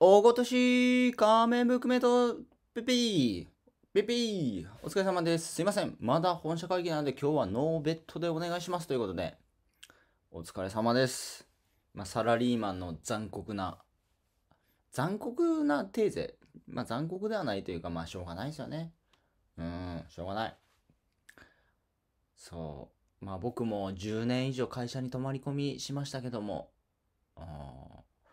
大ごとし、仮面ブックメイト、ピピー、ピピー、お疲れ様です。すいません。まだ本社会議なんで今日はノーベッドでお願いしますということで、お疲れ様です。まあ、サラリーマンの残酷な、残酷なテーゼ。まあ、残酷ではないというか、まあ、しょうがないですよね。うん、しょうがない。そう。まあ、僕も10年以上会社に泊まり込みしましたけども、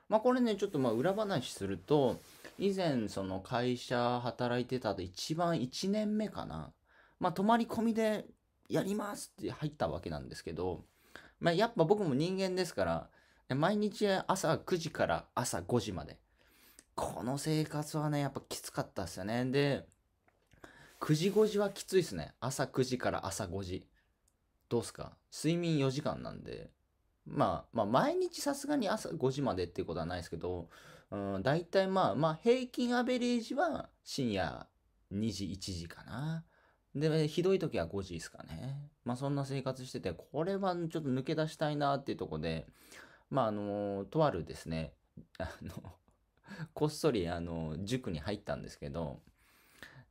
まあ、これね、ちょっとまあ裏話すると、以前その会社働いてたで一番1年目かな。まあ、泊まり込みでやりますって入ったわけなんですけど、まあ、やっぱ僕も人間ですから、毎日朝9時から朝5時まで。この生活はね、やっぱきつかったっすよね。で、9時5時はきついっすね。朝9時から朝5時。どうすか睡眠4時間なんで、まあ、まあ、毎日さすがに朝5時までっていうことはないですけど、うん、大体まあ、まあ、平均アベレージは深夜2時、1時かな。で、ひどい時は5時ですかね。まあ、そんな生活してて、これはちょっと抜け出したいなっていうとこで、まあ、あの、とあるですね、あの、こっそり、あの、塾に入ったんですけど、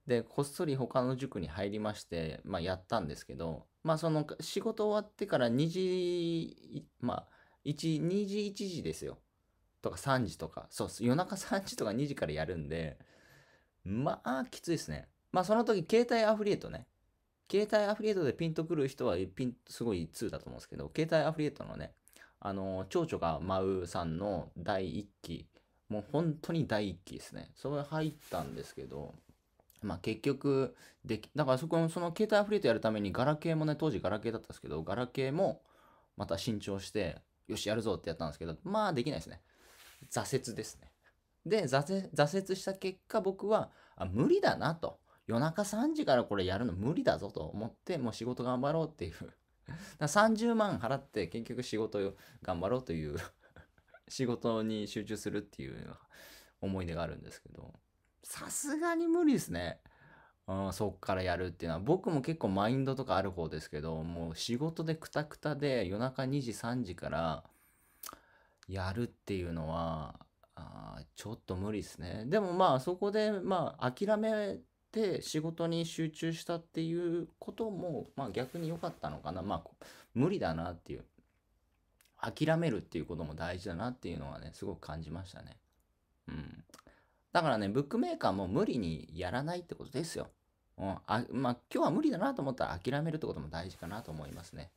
で、こっそり他の塾に入りまして、まあ、やったんですけど、まあ、その仕事終わってから2時、まあ、2時、1時ですよ。とか3時とか、そう夜中3時とか2時からやるんで、まあ、きついですね。まあ、その時、携帯アフリエイトね。携帯アフリエイトでピンとくる人は、ピン、すごい2だと思うんですけど、携帯アフリエイトのね、あの、蝶々が舞うさんの第1期、もう本当に第1期ですね。それ入ったんですけど、まあ結局でき、だからそこの、その携帯アフリエイトやるためにガラケーもね、当時ガラケーだったんですけど、ガラケーもまた新調して、よしやるぞってやったんですけど、まあできないですね。挫折ですね。で、挫折した結果僕は、あ、無理だなと。夜中3時からこれやるの無理だぞと思って、もう仕事頑張ろうっていう。だ30万払って結局仕事頑張ろうという 仕事に集中するっていう思い出があるんですけど。さすがに無理ですね。うん、そっからやるっていうのは、僕も結構マインドとかある方ですけど、もう仕事でクタクタで夜中2時3時からやるっていうのは、あちょっと無理ですね。でもまあそこで、まあ諦めて仕事に集中したっていうことも、まあ逆に良かったのかな。まあ無理だなっていう。諦めるっていうことも大事だなっていうのはね、すごく感じましたね。うん。だからね、ブックメーカーも無理にやらないってことですよ。うん、あまあ、今日は無理だなと思ったら諦めるってことも大事かなと思いますね。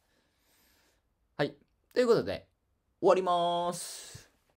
はい。ということで、終わります。